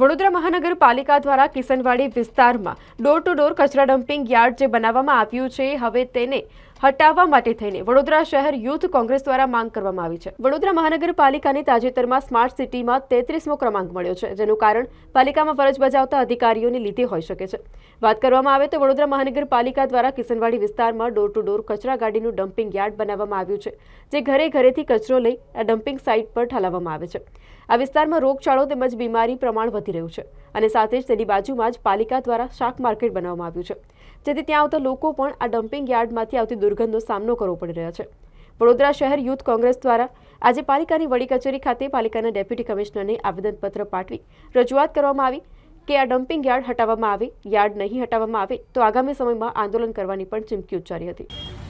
વડોદરા મહાનગરપાલિકા દ્વારા કિસનવાડી વિસ્તારમાં ડોર ટુ ડોર કચરા ડમ્પિંગ યાર્ડ જે બનાવવામાં આવ્યું છે હવે તેને હટાવવા માટે થઈને વડોદરા શહેર યુથ કોંગ્રેસ દ્વારા માંગ કરવામાં આવી છે વડોદરા મહાનગરપાલિકાને તાજેતરમાં સ્માર્ટ સિટીમાં તેત્રીસમો ક્રમાંક મળ્યો છે જેનું કારણ પાલિકામાં ફરજ બજાવતા અધિકારીઓની લીધે હોઈ શકે છે વાત કરવામાં આવે તો વડોદરા મહાનગરપાલિકા દ્વારા કિસનવાડી વિસ્તારમાં ડોર ટુ ડોર કચરા ગાડીનું ડમ્પિંગ યાર્ડ બનાવવામાં આવ્યું છે જે ઘરે ઘરેથી કચરો લઈ આ ડમ્પિંગ સાઇટ પર ઠાલવવામાં આવે છે આ વિસ્તારમાં રોગચાળો તેમજ બીમારી પ્રમાણ વધી રહ્યું છે અને સાથે જ તેની બાજુમાં જ પાલિકા દ્વારા શાક માર્કેટ બનાવવામાં આવ્યું છે જેથી ત્યાં આવતા લોકો પણ આ ડમ્પિંગ યાર્ડમાંથી આવતી દુર્ગંધનો સામનો કરવો પડી રહ્યો છે વડોદરા શહેર યુથ કોંગ્રેસ દ્વારા આજે પાલિકાની વડી કચેરી ખાતે પાલિકાના ડેપ્યુટી કમિશનરને આવેદનપત્ર પાઠવી રજૂઆત કરવામાં આવી કે આ ડમ્પિંગ યાર્ડ હટાવવામાં આવે યાર્ડ નહીં હટાવવામાં આવે તો આગામી સમયમાં આંદોલન કરવાની પણ ચીમકી ઉચ્ચારી હતી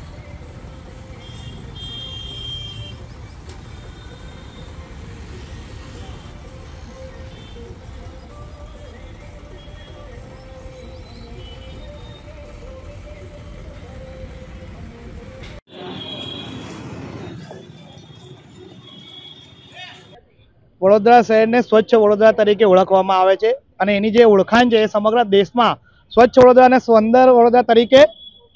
વડોદરા શહેરને સ્વચ્છ વડોદરા તરીકે ઓળખવામાં આવે છે અને એની જે ઓળખાણ છે એ સમગ્ર દેશમાં સ્વચ્છ વડોદરા અને સુંદર વડોદરા તરીકે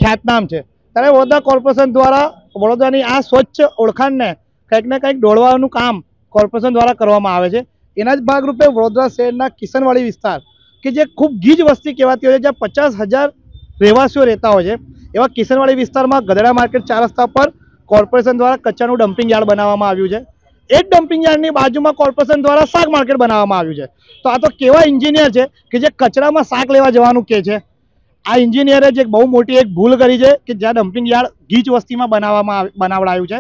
ખ્યાતનામ છે ત્યારે વડોદરા કોર્પોરેશન દ્વારા વડોદરાની આ સ્વચ્છ ઓળખાણને કંઈક ને કંઈક દોડવાનું કામ કોર્પોરેશન દ્વારા કરવામાં આવે છે એના જ ભાગરૂપે વડોદરા શહેરના કિશનવાડી વિસ્તાર કે જે ખૂબ ગીજ વસ્તી કહેવાતી હોય છે જ્યાં પચાસ હજાર રહેવાસીઓ રહેતા હોય છે એવા કિશનવાડી વિસ્તારમાં ગધડા માર્કેટ ચાર રસ્તા પર કોર્પોરેશન દ્વારા કચરાનું ડમ્પિંગ યાર્ડ બનાવવામાં આવ્યું છે એ ડમ્પિંગ યાર્ડની બાજુમાં કોર્પોરેશન દ્વારા શાક માર્કેટ બનાવવામાં આવ્યું છે તો આ તો કેવા એન્જિનિયર છે કે જે કચરામાં શાક લેવા જવાનું કે છે આ એન્જિનિયરે જ એક બહુ મોટી એક ભૂલ કરી છે કે જ્યાં ડમ્પિંગ યાર્ડ ગીચ વસ્તીમાં બનાવવામાં બનાવડાયું છે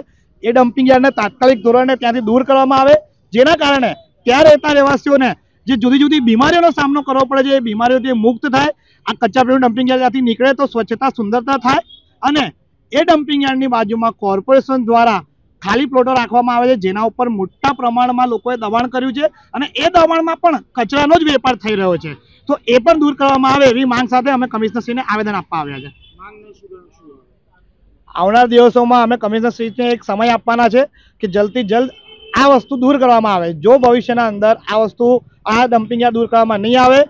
એ ડમ્પિંગ યાર્ડને તાત્કાલિક ધોરણે ત્યાંથી દૂર કરવામાં આવે જેના કારણે ત્યાં રહેતા રહેવાસીઓને જે જુદી જુદી બીમારીઓનો સામનો કરવો પડે છે એ બીમારીઓથી મુક્ત થાય આ કચ્ચા પેલું ડમ્પિંગ યાર્ડ ત્યાંથી નીકળે તો સ્વચ્છતા સુંદરતા થાય અને એ ડમ્પિંગ યાર્ડની બાજુમાં કોર્પોરેશન દ્વારા ખાલી પ્લોટો રાખવામાં આવે છે જેના ઉપર મોટા પ્રમાણમાં લોકોએ દબાણ કર્યું છે અને એ દબાણમાં પણ કચરાનો જ વેપાર થઈ રહ્યો છે તો એ પણ દૂર કરવામાં આવે એવી માંગ સાથે અમે કમિશનરશ્રીને આવેદન આપવા આવ્યા છે આવનાર દિવસોમાં અમે કમિશનરશ્રીને એક સમય આપવાના છે કે જલ્દી જલ્દ આ વસ્તુ દૂર કરવામાં આવે જો ભવિષ્યના અંદર આ વસ્તુ આ ડમ્પિંગ દૂર કરવામાં નહીં આવે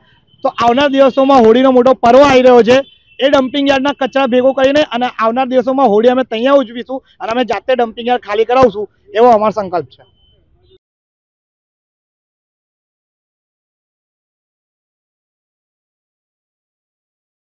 તો આવનાર દિવસોમાં હોળીનો મોટો પર્વ આવી રહ્યો છે એ ડમ્પિંગ યાર્ડના કચરા ભેગો કરીને અને આવનાર દિવસોમાં હોળી અમે ત્યાં ઉજવીશું અને અમે જાતે ડમ્પિંગ યાર્ડ ખાલી કરાવશું એવો અમારો સંકલ્પ છે